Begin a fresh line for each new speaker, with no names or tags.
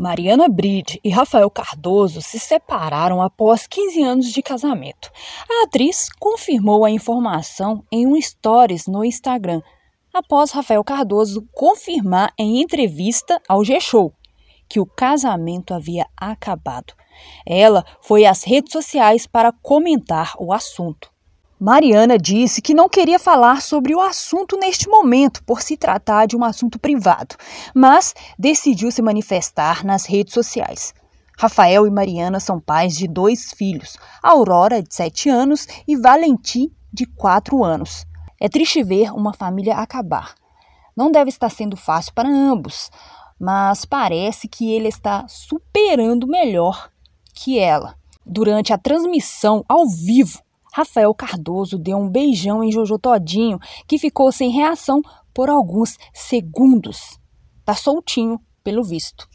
Mariana Bride e Rafael Cardoso se separaram após 15 anos de casamento. A atriz confirmou a informação em um stories no Instagram, após Rafael Cardoso confirmar em entrevista ao G-Show que o casamento havia acabado. Ela foi às redes sociais para comentar o assunto. Mariana disse que não queria falar sobre o assunto neste momento, por se tratar de um assunto privado, mas decidiu se manifestar nas redes sociais. Rafael e Mariana são pais de dois filhos, Aurora, de 7 anos, e Valentim, de 4 anos. É triste ver uma família acabar. Não deve estar sendo fácil para ambos, mas parece que ele está superando melhor que ela. Durante a transmissão ao vivo Rafael Cardoso deu um beijão em Jojo Todinho, que ficou sem reação por alguns segundos. Tá soltinho, pelo visto.